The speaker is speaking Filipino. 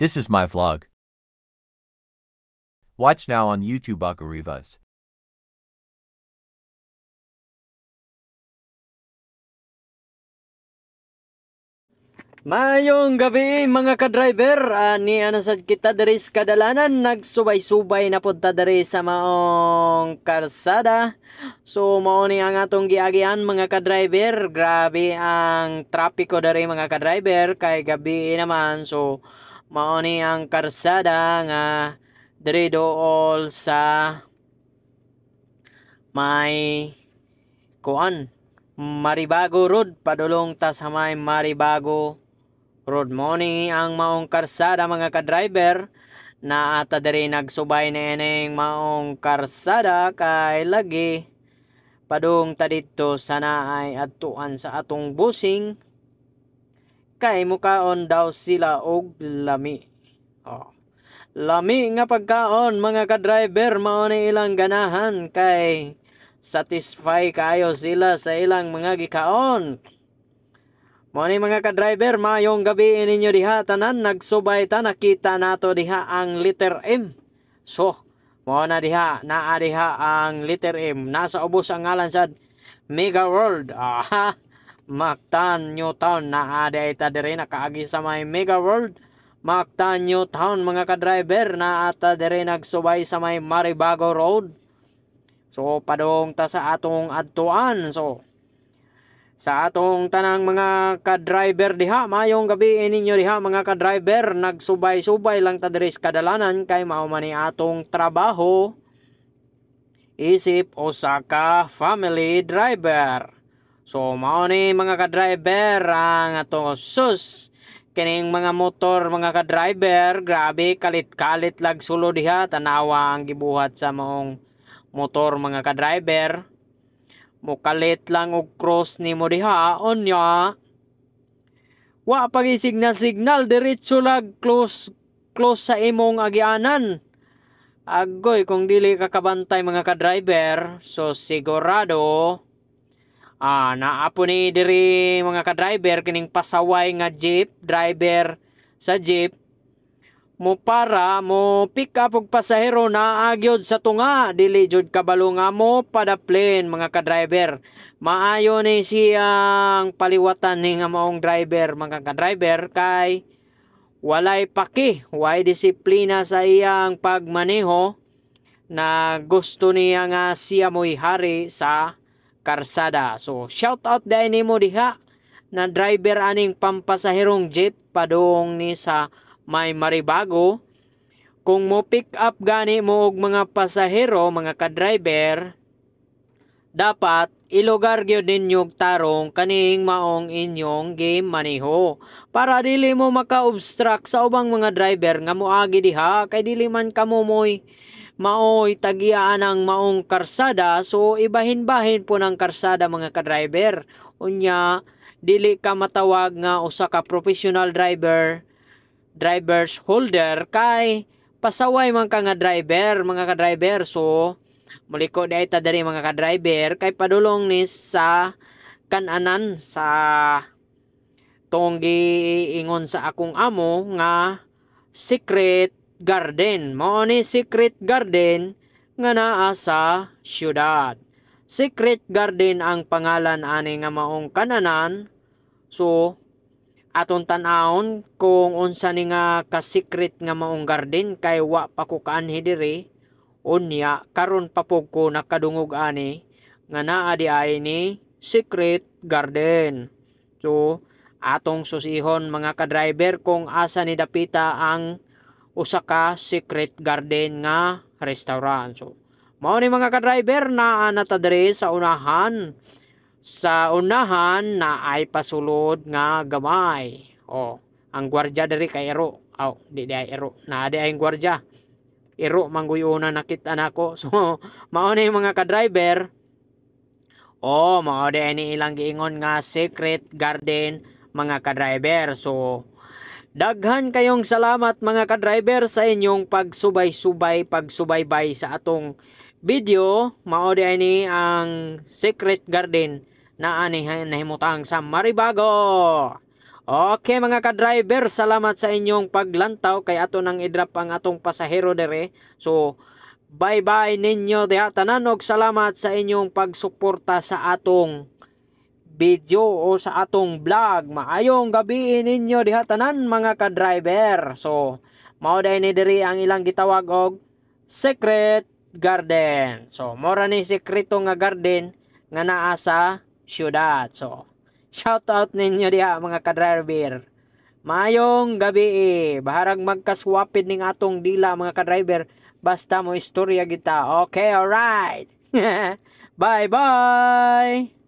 This is my vlog. Watch now on YouTube Akarivas. Mayong gabi mga ka-driver, ani uh, anasad kita diri sa kadalanan nagsubay-subay na pud ta sa maong karsada. So mao ni ang atong giagian mga ka-driver, grabe ang trapiko diri mga ka-driver kay gabi naman. So mauni ang karsada nga diri sa may kuan Maribago Road padulong ta sa may Maribago Road morning ang maong karsada mga ka-driver na ata diri nagsubay na ining maong karsada kay lagi padung ta dito sana ay atuan sa atong busing kay mukaon daw sila og lami. Oh. Lami nga pagkaon mga ka-driver mao ni ilang ganahan kay satisfy kayo sila sa ilang mga gikaon. Mao ni mga ka-driver mayong gabi ninyo diha tanan nagsubay ta nakita nato diha ang liter M. So, mao na diha naa diha ang liter M nasa ubos ang ngalan sad Mega World. Aha. Mactan Town na ada ita diri kaagi sa may Mega World. Mactan Town mga ka-driver na ata diri nagsubay sa may Maribago Road. So padong ta sa atong adtuan. So sa atong tanang mga ka-driver diha, mayong gabi eh, ninyo diha mga ka-driver, nagsubay-subay lang ta diri kadalanan kay mao man atong trabaho. Isip Osaka Family Driver. So mao ni mga ka-driver ang atong sus kining mga motor mga ka-driver grabe kalit-kalit lag sulo diha tanawa ang gibuhat sa mong motor mga ka-driver mukalit lang og cross ni mo diha onya wa pag signal signal diretso lag close close sa imong agianan agoy kung dili kakabantay mga ka-driver so sigurado Ah, apo ni diri mga ka-driver kining pasaway nga jeep, driver sa jeep mo para mo pick up og pasahero na agyod sa tunga dili jud kabalo nga mo pada plane mga ka-driver maayo ni siyang paliwatan ni nga maong driver mga ka-driver kay walay paki way disiplina sa iyang pagmaneho na gusto niya nga siya mo'y hari sa karsada. So, shout out dai nimo diha na driver aning pampasaherong jeep padung ni sa may Maribago. Kung mo pick up gani mo og mga pasahero, mga ka-driver, dapat ilugar gyud ninyo tarong kaning maong inyong game maniho para dili mo maka-obstruct sa ubang mga driver nga moagi diha kay dili man kamumoy maoy tagiaan ang maong karsada so ibahin-bahin po ng karsada mga ka-driver unya dili ka matawag nga usa ka professional driver drivers holder kay pasaway man ka nga driver mga ka-driver so muliko di ta diri mga ka-driver kay padulong ni sa kananan sa tong giingon sa akong amo nga secret garden. Mao ni secret garden nga naa sa syudad. Secret garden ang pangalan ani nga maong kananan. So aton tan-aon kung unsa ni nga ka secret nga maong garden kay wa pa ko kaanhi diri unya karon pa pog ko nakadungog ani nga naa di ay ni secret garden. So atong susihon mga ka-driver kung asa ni dapita ang usa ka secret garden nga restaurant. So, mao ni mga ka-driver na ana dere sa unahan sa unahan na ay pasulod nga gamay. Oh, ang gwardiya diri kay ero. Aw, oh, di di ay ero. Na di ay gwardiya. Ero mangguyuna nakit anako. So, mao ni mga ka-driver Oh, mao di ni ilang giingon nga secret garden mga ka-driver. So, Daghan kayong salamat mga ka-driver sa inyong pagsubay-subay, pagsubaybay sa atong video. Maodi ani ang Secret Garden na ani nahimutang sa Maribago. Okay mga ka-driver, salamat sa inyong paglantaw kay ato nang i-drop ang atong pasahero dere. So, bye-bye ninyo diha tanan og salamat sa inyong pagsuporta sa atong video o sa atong vlog. Maayong gabi ninyo dihatanan mga ka-driver. So, mao day ni diri ang ilang gitawag og secret garden. So, mora ni sekreto nga garden nga naa sa syudad. So, shout out ninyo diha mga ka-driver. Mayong gabi. Baharag magkaswapid ning atong dila mga ka-driver. Basta mo istorya kita. Okay, alright. Bye-bye.